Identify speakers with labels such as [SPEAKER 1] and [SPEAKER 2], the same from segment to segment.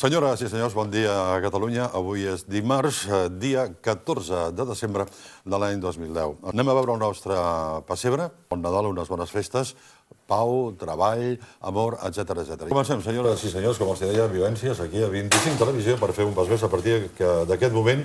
[SPEAKER 1] Senyores i senyors, bon dia a Catalunya. Avui és dimarts, eh, dia 14 de desembre de l'any 2010. Anem a veure el nostre pessebre. Bon Nadal, unes bones festes, pau, treball, amor, etc etc. Comencem, senyores i senyors, com els deia, vivències aquí a 25 Televisió per fer un pas més a partir d'aquest moment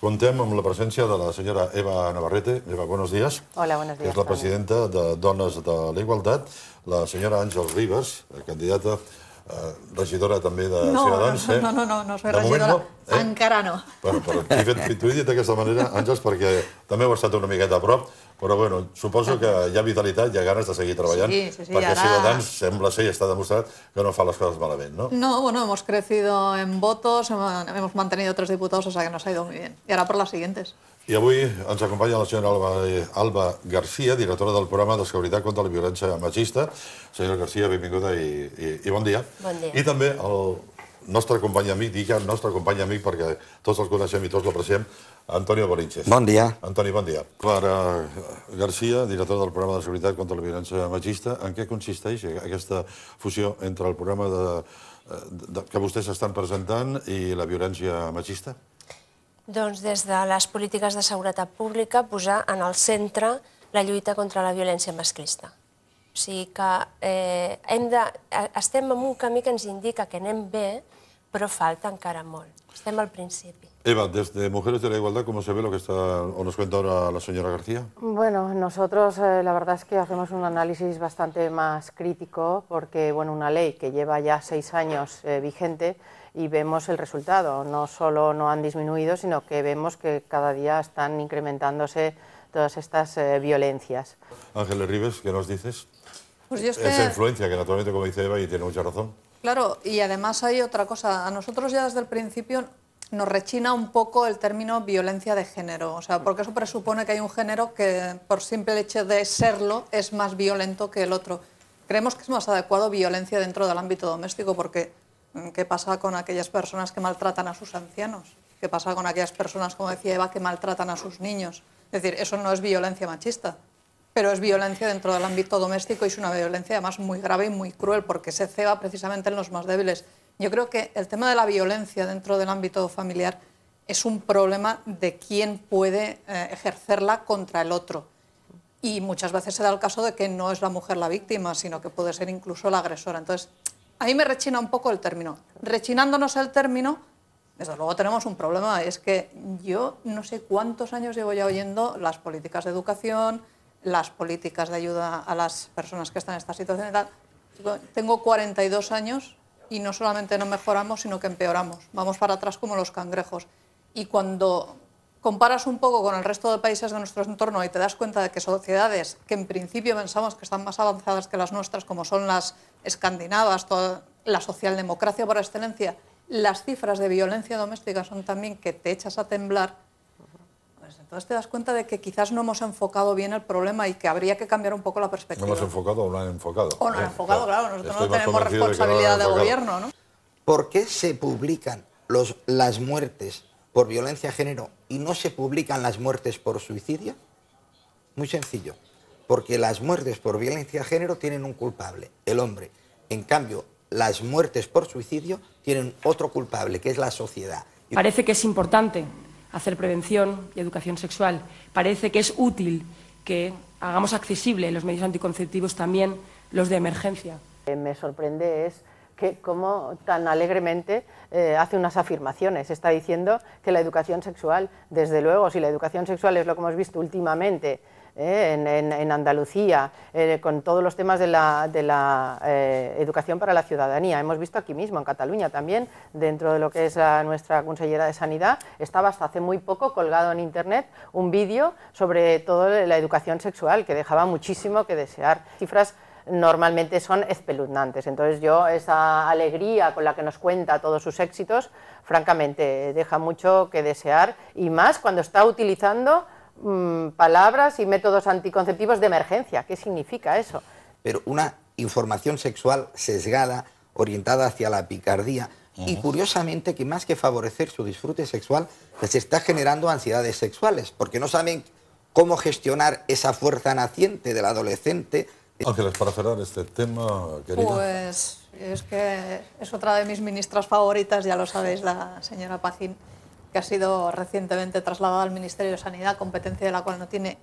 [SPEAKER 1] Contem amb la presència de la senyora Eva Navarrete. Eva, buenos días.
[SPEAKER 2] Hola, buenos días. Que és la
[SPEAKER 1] presidenta de Dones de la Igualtat, la senyora Àngels Ribas, candidata a Eh, regidora també de no, Ciutadans. No, eh? no, no, no, no no, de regidora. No,
[SPEAKER 3] eh? Encara no.
[SPEAKER 1] Bueno, però t'ho he dit d'aquesta manera, Àngels, perquè també heu estat una miqueta a prop, però bueno, suposo que hi ha vitalitat, hi ha ganes de seguir treballant, sí, sí, sí, perquè ara... Ciutadans sembla ser i està demostrat que no fa les coses malament, ¿no?
[SPEAKER 3] No, bueno, hemos crecido en votos, hemos mantenido tres diputados, o sea que nos ha ido muy bien. Y ahora por las siguientes.
[SPEAKER 1] I avui ens acompanya la senyora Alba, eh, Alba García, directora del programa Descabritat contra la violència machista. Senyora García, benvinguda i, i, i bon dia.
[SPEAKER 2] Bon dia. I també
[SPEAKER 1] el nostre company amic, dic el nostre company amic perquè tots els coneixem i tots l'apreciem, Antonio Borinche. Bon dia. Antoni, bon dia. Clara García, directora del programa de seguretat contra la violència magista, En què consisteix aquesta fusió entre el programa de, de, eh, de, que vostès estan presentant i la violència magista?
[SPEAKER 3] Doncs des de les polítiques de seguretat pública posar en el centre la lluita contra la violència masclista. O sigui que eh, eh estem en un camí que ens indica que anem bé, pero falta encara molt. Estem al principi.
[SPEAKER 1] Eva, desde Mujeres de la Igualdad, ¿cómo se ve lo que está, o nos cuenta ahora la señora García?
[SPEAKER 2] Bueno, nosotros eh, la verdad es que hacemos un análisis bastante más crítico, porque bueno, una ley que lleva ya seis años eh, vigente y vemos el resultado. No solo no han disminuido, sino que vemos que cada día están incrementándose todas estas eh, violencias.
[SPEAKER 1] Ángeles Rives, ¿qué nos dices? Pues Esa influencia que naturalmente, como dice Eva, y tiene mucha razón.
[SPEAKER 3] Claro, y además hay otra cosa. A nosotros ya desde el principio nos rechina un poco el término violencia de género, o sea, porque eso presupone que hay un género que por simple hecho de serlo es más violento que el otro. Creemos que es más adecuado violencia dentro del ámbito doméstico, porque mm, ¿qué pasa con aquellas personas que maltratan a sus ancianos? ¿Qué pasa con aquellas personas, como decía Eva, que maltratan a sus niños? Es decir, eso no es violencia machista, pero es violencia dentro del ámbito doméstico y es una violencia además muy grave y muy cruel porque se ceba precisamente en los más débiles. Yo creo que el tema de la violencia dentro del ámbito familiar es un problema de quién puede eh, ejercerla contra el otro. Y muchas veces se da el caso de que no es la mujer la víctima, sino que puede ser incluso la agresora. Entonces, a mí me rechina un poco el término. Rechinándonos el término, desde luego tenemos un problema. Es que yo no sé cuántos años llevo ya oyendo las políticas de educación, las políticas de ayuda a las personas que están en esta situación Tengo 42 años y no solamente no mejoramos, sino que empeoramos. Vamos para atrás como los cangrejos. Y cuando comparas un poco con el resto de países de nuestro entorno y te das cuenta de que sociedades que en principio pensamos que están más avanzadas que las nuestras, como son las escandinavas, toda la socialdemocracia por excelencia, las cifras de violencia doméstica son también que te echas a temblar entonces te das cuenta de que quizás no hemos enfocado bien el problema y que habría que cambiar un poco la perspectiva. ¿No hemos
[SPEAKER 1] enfocado o no han
[SPEAKER 4] enfocado? O no han eh,
[SPEAKER 3] enfocado, claro, nosotros no tenemos responsabilidad de, gobierno, ¿no?
[SPEAKER 4] ¿Por qué se publican los, las muertes por violencia de género y no se publican las muertes por suicidio? Muy sencillo, porque las muertes por violencia de género tienen un culpable, el hombre. En cambio, las muertes por suicidio tienen otro culpable, que es la sociedad.
[SPEAKER 2] Parece que es importante hacer prevención y educación sexual. Parece que es útil que hagamos accesible los medios anticonceptivos también los de emergencia. Eh, me sorprende es que como tan alegremente eh, hace unas afirmaciones. Está diciendo que la educación sexual, desde luego, si la educación sexual es lo que hemos visto últimamente eh, en, Andalucía, eh, con todos los temas de la, educación para la ciudadanía, hemos visto aquí mismo, en Cataluña también, dentro de lo que es nuestra consellera de Sanidad, estaba hasta hace muy poco colgado en Internet un vídeo sobre todo la educación sexual, que dejaba muchísimo que desear. Cifras normalmente son espeluznantes. Entonces yo esa alegría con la que nos cuenta todos sus éxitos, francamente, deja mucho que desear y más cuando está utilizando mm, palabras y métodos anticonceptivos de emergencia. ¿Qué significa eso?
[SPEAKER 4] Pero una información sexual sesgada, orientada hacia la picardía. Y curiosamente que más que favorecer su disfrute sexual, ...se pues está generando ansiedades sexuales, porque no saben cómo gestionar esa fuerza naciente del adolescente Ángeles, para cerrar este tema, querida.
[SPEAKER 3] Pues es que es otra de mis ministras favoritas, ya lo sabéis, la señora Pacín, que ha sido recientemente trasladada al Ministerio de Sanidad, competencia de la cual no tiene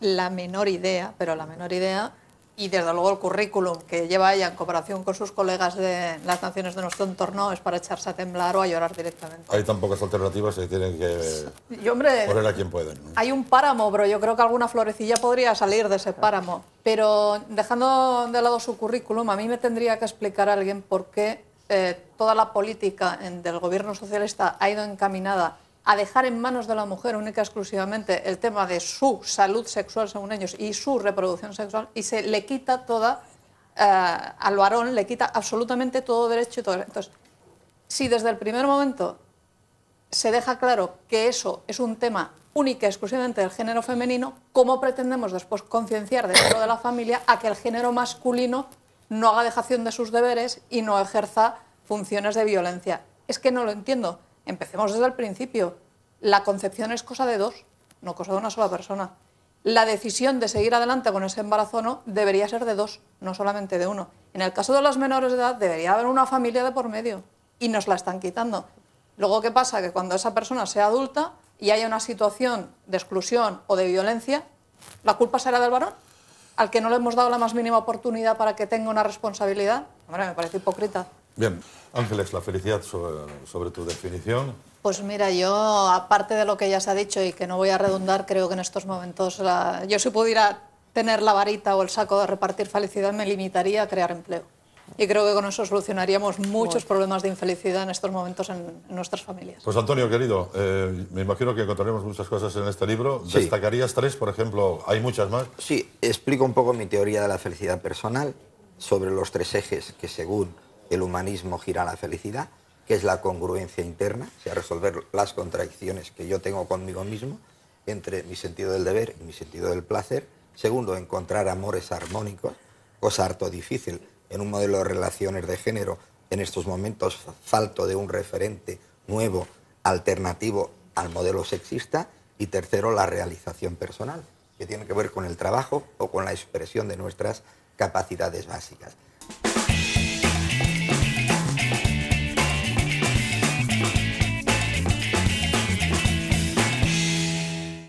[SPEAKER 3] la menor idea, pero la menor idea, y desde luego el currículum que lleva ella en comparación con sus colegas de las naciones de nuestro entorno es para echarse a temblar o a llorar directamente.
[SPEAKER 1] Hay tan pocas alternativas que tienen que
[SPEAKER 3] hombre, poner a quien pueden. Hay un páramo, pero yo creo que alguna florecilla podría salir de ese páramo. Pero dejando de lado su currículum, a mí me tendría que explicar a alguien por qué eh, toda la política del gobierno socialista ha ido encaminada a dejar en manos de la mujer única exclusivamente el tema de su salud sexual, según ellos, y su reproducción sexual, y se le quita toda, eh, al varón le quita absolutamente todo derecho y todo. Entonces, si desde el primer momento se deja claro que eso es un tema única y exclusivamente del género femenino, ¿cómo pretendemos después concienciar dentro de la familia a que el género masculino no haga dejación de sus deberes y no ejerza funciones de violencia? Es que no lo entiendo. Empecemos desde el principio. La concepción es cosa de dos, no cosa de una sola persona. La decisión de seguir adelante con ese embarazo no debería ser de dos, no solamente de uno. En el caso de las menores de edad debería haber una familia de por medio y nos la están quitando. Luego, ¿qué pasa? Que cuando esa persona sea adulta y haya una situación de exclusión o de violencia, ¿la culpa será del varón? ¿Al que no le hemos dado la más mínima oportunidad para que tenga una responsabilidad? Hombre, me parece hipócrita.
[SPEAKER 1] Bien, Ángeles, la felicidad sobre, tu definición.
[SPEAKER 3] Pues mira, yo, aparte de lo que ya se ha dicho y que no voy a redundar, creo que en estos momentos, yo si pudiera tener la varita o el saco de repartir felicidad, me limitaría a crear empleo. Y creo que con eso solucionaríamos muchos problemas de infelicidad en estos momentos en, nuestras familias.
[SPEAKER 1] Pues Antonio, querido, eh, me imagino que encontraremos muchas cosas en este libro. ¿Destacarías tres, por ejemplo? ¿Hay muchas más?
[SPEAKER 4] Sí, explico un poco mi teoría de la felicidad personal sobre los tres ejes que según el humanismo gira a la felicidad, que es la congruencia interna, o sea, resolver las contradicciones que yo tengo conmigo mismo entre mi sentido del deber y mi sentido del placer. Segundo, encontrar amores armónicos, cosa harto difícil en un modelo de relaciones de género en estos momentos falto de un referente nuevo, alternativo al modelo sexista. Y tercero, la realización personal, que tiene que ver con el trabajo o con la expresión de nuestras capacidades básicas.